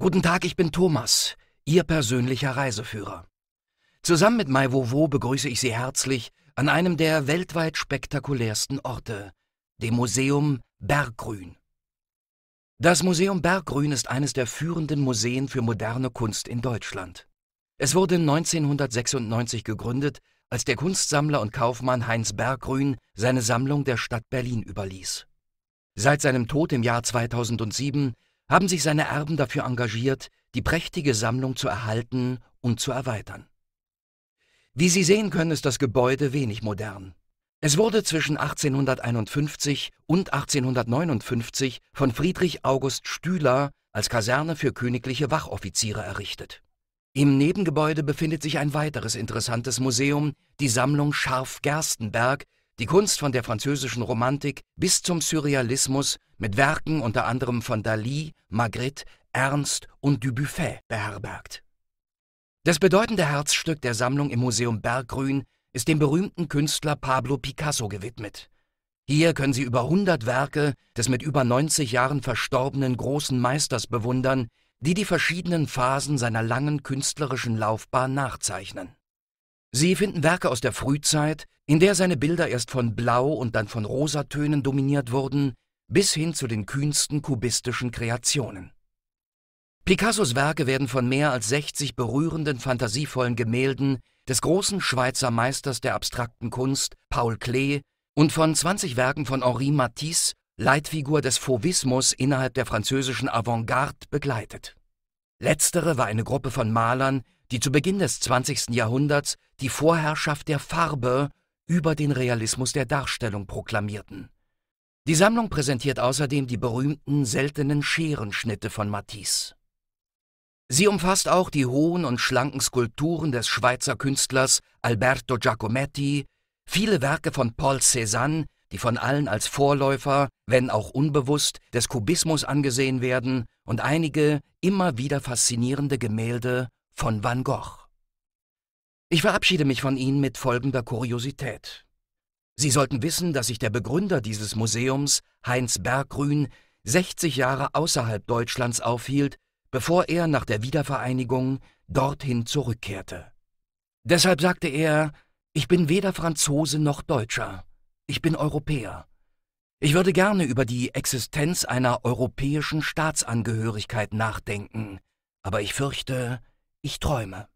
Guten Tag, ich bin Thomas, Ihr persönlicher Reiseführer. Zusammen mit Maiwowo begrüße ich Sie herzlich an einem der weltweit spektakulärsten Orte, dem Museum Berggrün. Das Museum Berggrün ist eines der führenden Museen für moderne Kunst in Deutschland. Es wurde 1996 gegründet, als der Kunstsammler und Kaufmann Heinz Berggrün seine Sammlung der Stadt Berlin überließ. Seit seinem Tod im Jahr 2007 haben sich seine Erben dafür engagiert, die prächtige Sammlung zu erhalten und zu erweitern. Wie Sie sehen können, ist das Gebäude wenig modern. Es wurde zwischen 1851 und 1859 von Friedrich August Stühler als Kaserne für königliche Wachoffiziere errichtet. Im Nebengebäude befindet sich ein weiteres interessantes Museum, die Sammlung Scharf Gerstenberg, die Kunst von der französischen Romantik bis zum Surrealismus mit Werken unter anderem von Dalí, Magritte, Ernst und Dubuffet beherbergt. Das bedeutende Herzstück der Sammlung im Museum Berggrün ist dem berühmten Künstler Pablo Picasso gewidmet. Hier können Sie über 100 Werke des mit über 90 Jahren verstorbenen großen Meisters bewundern, die die verschiedenen Phasen seiner langen künstlerischen Laufbahn nachzeichnen. Sie finden Werke aus der Frühzeit, in der seine Bilder erst von Blau und dann von Rosatönen dominiert wurden, bis hin zu den kühnsten kubistischen Kreationen. Picassos Werke werden von mehr als 60 berührenden, fantasievollen Gemälden des großen Schweizer Meisters der abstrakten Kunst, Paul Klee, und von 20 Werken von Henri Matisse, Leitfigur des Fauvismus innerhalb der französischen Avantgarde, begleitet. Letztere war eine Gruppe von Malern, die zu Beginn des 20. Jahrhunderts die Vorherrschaft der Farbe über den Realismus der Darstellung proklamierten. Die Sammlung präsentiert außerdem die berühmten seltenen Scherenschnitte von Matisse. Sie umfasst auch die hohen und schlanken Skulpturen des Schweizer Künstlers Alberto Giacometti, viele Werke von Paul Cézanne, die von allen als Vorläufer, wenn auch unbewusst, des Kubismus angesehen werden und einige immer wieder faszinierende Gemälde von Van Gogh. Ich verabschiede mich von Ihnen mit folgender Kuriosität. Sie sollten wissen, dass sich der Begründer dieses Museums, Heinz Berggrün, 60 Jahre außerhalb Deutschlands aufhielt, bevor er nach der Wiedervereinigung dorthin zurückkehrte. Deshalb sagte er, ich bin weder Franzose noch Deutscher, ich bin Europäer. Ich würde gerne über die Existenz einer europäischen Staatsangehörigkeit nachdenken, aber ich fürchte, ich träume.